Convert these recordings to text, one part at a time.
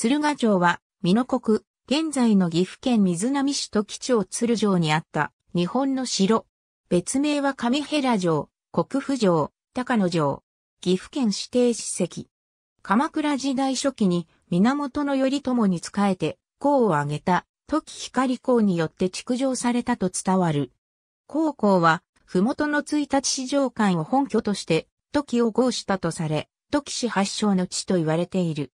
鶴ヶ城は、美濃国、現在の岐阜県水波市と基町鶴城にあった日本の城。別名は上平城、国府城、高野城。岐阜県指定史跡。鎌倉時代初期に源頼朝に仕えて功を挙げた時光公によって築城されたと伝わる。高校は、麓の一日市場館を本拠として、時を合したとされ、時市発祥の地と言われている。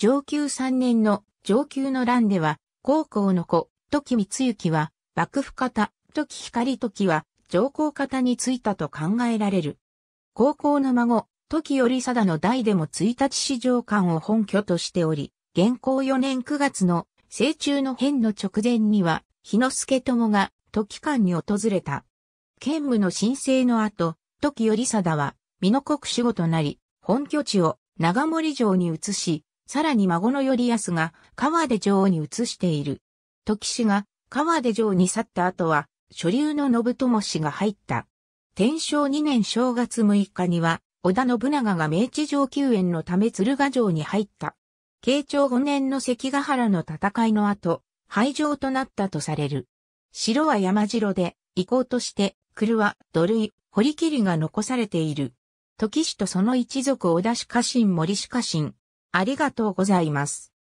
上級三年の上級の乱では、高校の子、時光行は、幕府方、時光時は、上皇方についたと考えられる。高校の孫、時頼貞の代でも1日市上館を本拠としており、現行4年9月の、成中の変の直前には、日之助友が、時館に訪れた。兼務の申請の後、時頼貞は、美濃国守護となり、本拠地を長森城に移し、さらに孫の頼康が川出城に移している。時氏が川出城に去った後は、所流の信友氏が入った。天正2年正月6日には、織田信長が明治城救援のため鶴ヶ城に入った。慶長5年の関ヶ原の戦いの後、廃城となったとされる。城は山城で、遺構として、車、土塁、堀切が残されている。時氏とその一族織田氏家臣森氏家臣、ありがとうございます。